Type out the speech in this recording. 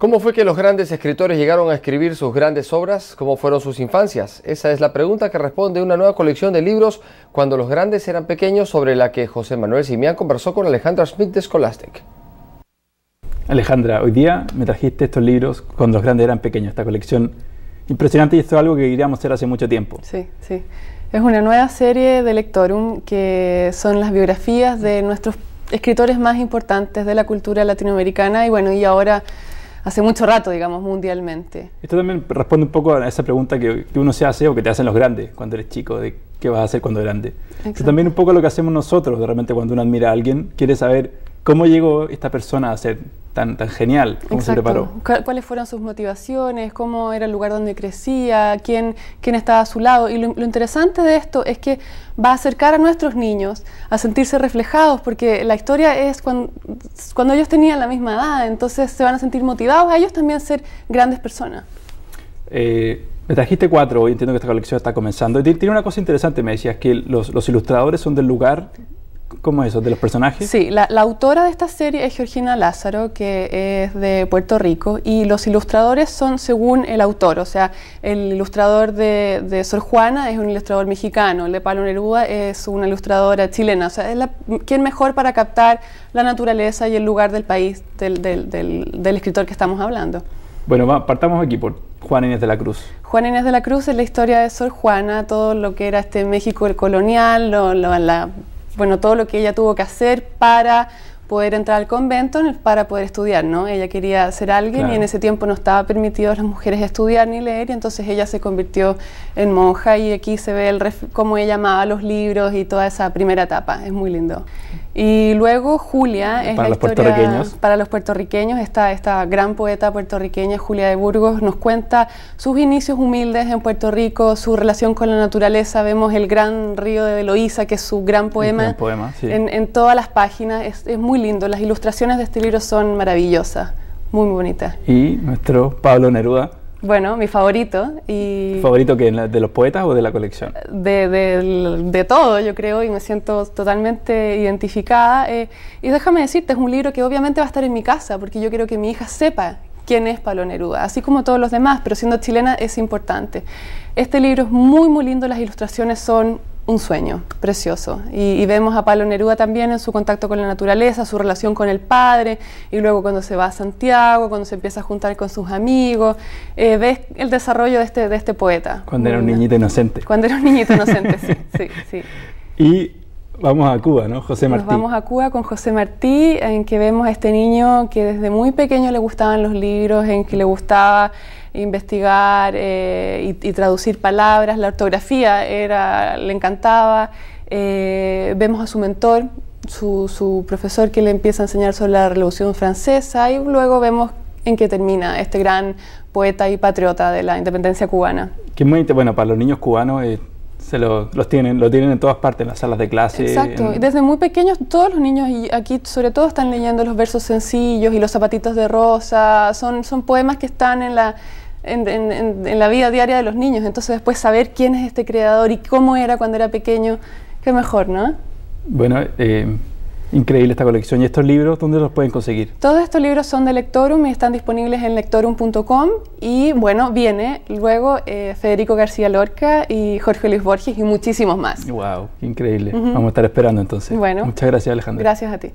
¿Cómo fue que los grandes escritores llegaron a escribir sus grandes obras? ¿Cómo fueron sus infancias? Esa es la pregunta que responde una nueva colección de libros cuando los grandes eran pequeños sobre la que José Manuel Simián conversó con Alejandra Smith de Scholastic. Alejandra, hoy día me trajiste estos libros cuando los grandes eran pequeños, esta colección impresionante y esto es algo que queríamos hacer hace mucho tiempo. Sí, sí. Es una nueva serie de Lectorum que son las biografías de nuestros escritores más importantes de la cultura latinoamericana y bueno, y ahora hace mucho rato, digamos, mundialmente. Esto también responde un poco a esa pregunta que, uno se hace o que te hacen los grandes cuando eres chico, de qué vas a hacer cuando grande. Eso también un poco lo que hacemos nosotros, de repente cuando uno admira a alguien, quiere saber ¿Cómo llegó esta persona a ser tan, tan genial? ¿Cómo se preparó? ¿Cuáles fueron sus motivaciones? ¿Cómo era el lugar donde crecía? ¿Quién, quién estaba a su lado? Y lo, interesante de esto es que va a acercar a nuestros niños a sentirse reflejados, porque la historia es cuando, ellos tenían la misma edad, entonces se van a sentir motivados a ellos también ser grandes personas. Eh, me trajiste cuatro, hoy entiendo que esta colección está comenzando. Tiene una cosa interesante, me decías que los, los ilustradores son del lugar ¿Cómo eso? ¿De los personajes? Sí, la, autora de esta serie es Georgina Lázaro, que es de Puerto Rico, y los ilustradores son según el autor, o sea, el ilustrador de, Sor Juana es un ilustrador mexicano, el de Neruda es una ilustradora chilena, o sea, ¿quién mejor para captar la naturaleza y el lugar del país del, escritor que estamos hablando? Bueno, partamos aquí por Juan Inés de la Cruz. Juan Inés de la Cruz es la historia de Sor Juana, todo lo que era este México el colonial, la bueno, todo lo que ella tuvo que hacer para poder entrar al convento para poder estudiar, ¿no? Ella quería ser alguien y en ese tiempo no estaba permitido a las mujeres estudiar ni leer y entonces ella se convirtió en monja y aquí se ve el cómo ella amaba los libros y toda esa primera etapa, es muy lindo. Y luego Julia es para los puertorriqueños. Para los puertorriqueños, esta, esta gran poeta puertorriqueña, Julia de Burgos, nos cuenta sus inicios humildes en Puerto Rico, su relación con la naturaleza. Vemos el gran río de Eloísa, que es su gran poema, en, todas las páginas. Es, muy lindo. Las ilustraciones de este libro son maravillosas, muy bonitas. Y nuestro Pablo Neruda bueno, mi favorito. Y ¿Favorito que ¿De los poetas o de la colección? De, todo, yo creo, y me siento totalmente identificada. Eh, y déjame decirte, es un libro que obviamente va a estar en mi casa, porque yo quiero que mi hija sepa quién es Pablo Neruda, así como todos los demás, pero siendo chilena es importante. Este libro es muy, muy lindo, las ilustraciones son un sueño precioso. Y, vemos a Pablo Neruda también en su contacto con la naturaleza, su relación con el padre, y luego cuando se va a Santiago, cuando se empieza a juntar con sus amigos, eh, ves el desarrollo de este, de este poeta. Cuando era un niñito inocente. Cuando era un niñito inocente, sí, sí, Y Vamos a Cuba, ¿no? José Martí. Nos vamos a Cuba con José Martí, en que vemos a este niño que desde muy pequeño le gustaban los libros, en que le gustaba investigar eh, y, traducir palabras, la ortografía era, le encantaba. Eh, vemos a su mentor, su, profesor que le empieza a enseñar sobre la Revolución Francesa y luego vemos en qué termina este gran poeta y patriota de la independencia cubana. Que muy bueno, para los niños cubanos se lo, los tienen, lo tienen en todas partes, en las salas de clase. Exacto, desde muy pequeños todos los niños, y aquí sobre todo están leyendo los versos sencillos y los zapatitos de rosa, son, son poemas que están en la, en, la vida diaria de los niños, entonces después saber quién es este creador y cómo era cuando era pequeño, qué mejor, ¿no? Bueno, eh, Increíble esta colección. ¿Y estos libros dónde los pueden conseguir? Todos estos libros son de Lectorum y están disponibles en lectorum.com. Y bueno, viene luego eh, Federico García Lorca y Jorge Luis Borges y muchísimos más. ¡Wow! Increíble. Vamos a estar esperando entonces. Bueno. Muchas gracias, Alejandro. Gracias a ti.